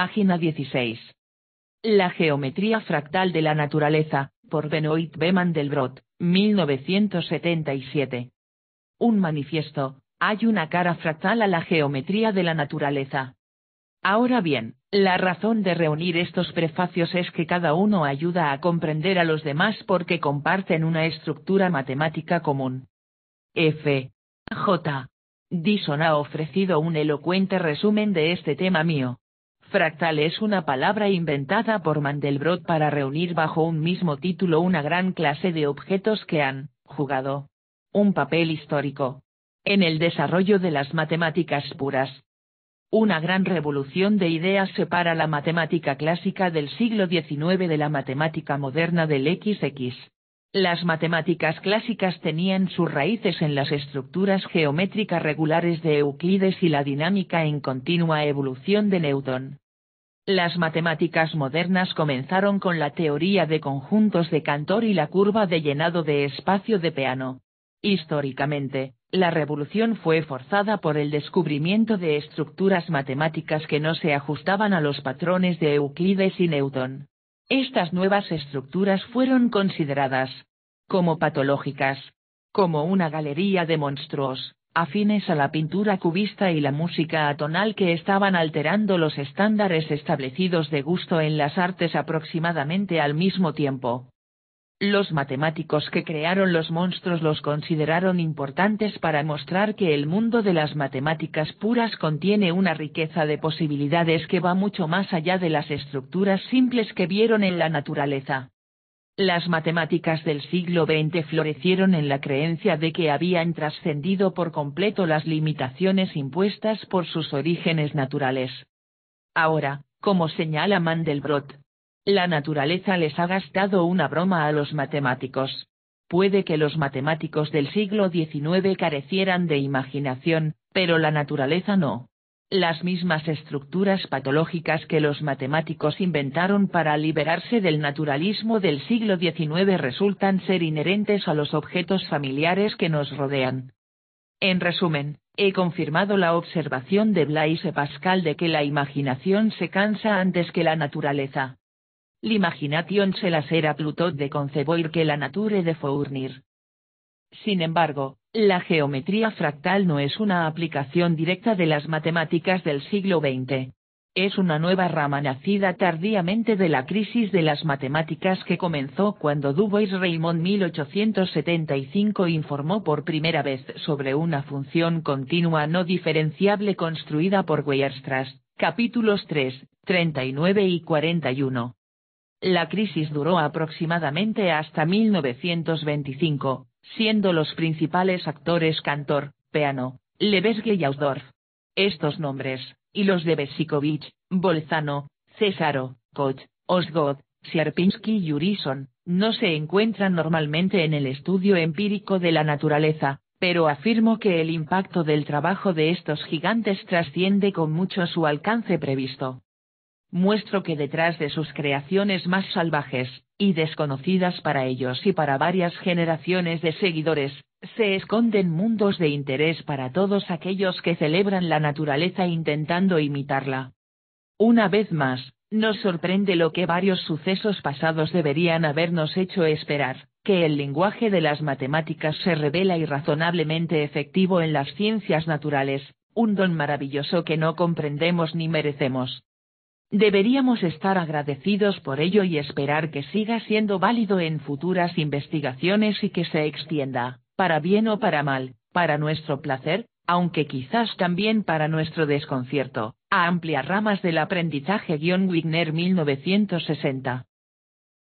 Página 16. La geometría fractal de la naturaleza, por Benoit B. Mandelbrot, 1977. Un manifiesto, hay una cara fractal a la geometría de la naturaleza. Ahora bien, la razón de reunir estos prefacios es que cada uno ayuda a comprender a los demás porque comparten una estructura matemática común. F. J. Dyson ha ofrecido un elocuente resumen de este tema mío, Fractal es una palabra inventada por Mandelbrot para reunir bajo un mismo título una gran clase de objetos que han jugado un papel histórico en el desarrollo de las matemáticas puras. Una gran revolución de ideas separa la matemática clásica del siglo XIX de la matemática moderna del XX. Las matemáticas clásicas tenían sus raíces en las estructuras geométricas regulares de Euclides y la dinámica en continua evolución de Newton. Las matemáticas modernas comenzaron con la teoría de conjuntos de Cantor y la curva de llenado de espacio de Peano. Históricamente, la revolución fue forzada por el descubrimiento de estructuras matemáticas que no se ajustaban a los patrones de Euclides y Newton. Estas nuevas estructuras fueron consideradas como patológicas, como una galería de monstruos, afines a la pintura cubista y la música atonal que estaban alterando los estándares establecidos de gusto en las artes aproximadamente al mismo tiempo. Los matemáticos que crearon los monstruos los consideraron importantes para mostrar que el mundo de las matemáticas puras contiene una riqueza de posibilidades que va mucho más allá de las estructuras simples que vieron en la naturaleza. Las matemáticas del siglo XX florecieron en la creencia de que habían trascendido por completo las limitaciones impuestas por sus orígenes naturales. Ahora, como señala Mandelbrot, la naturaleza les ha gastado una broma a los matemáticos. Puede que los matemáticos del siglo XIX carecieran de imaginación, pero la naturaleza no. Las mismas estructuras patológicas que los matemáticos inventaron para liberarse del naturalismo del siglo XIX resultan ser inherentes a los objetos familiares que nos rodean. En resumen, he confirmado la observación de Blaise Pascal de que la imaginación se cansa antes que la naturaleza. L'imagination se las era Plutot de concebir que la nature de fournir. Sin embargo, la geometría fractal no es una aplicación directa de las matemáticas del siglo XX. Es una nueva rama nacida tardíamente de la crisis de las matemáticas que comenzó cuando Dubois Raymond 1875 informó por primera vez sobre una función continua no diferenciable construida por Weierstrass, capítulos 3, 39 y 41. La crisis duró aproximadamente hasta 1925, siendo los principales actores Cantor, Peano, Lebesgue y Ausdorf. Estos nombres, y los de Besikovich, Bolzano, Césaro, Koch, Osgod, Sierpinski y Urison, no se encuentran normalmente en el estudio empírico de la naturaleza, pero afirmo que el impacto del trabajo de estos gigantes trasciende con mucho su alcance previsto muestro que detrás de sus creaciones más salvajes, y desconocidas para ellos y para varias generaciones de seguidores, se esconden mundos de interés para todos aquellos que celebran la naturaleza intentando imitarla. Una vez más, nos sorprende lo que varios sucesos pasados deberían habernos hecho esperar, que el lenguaje de las matemáticas se revela irrazonablemente efectivo en las ciencias naturales, un don maravilloso que no comprendemos ni merecemos. Deberíamos estar agradecidos por ello y esperar que siga siendo válido en futuras investigaciones y que se extienda, para bien o para mal, para nuestro placer, aunque quizás también para nuestro desconcierto, a amplias ramas del aprendizaje-Wigner 1960.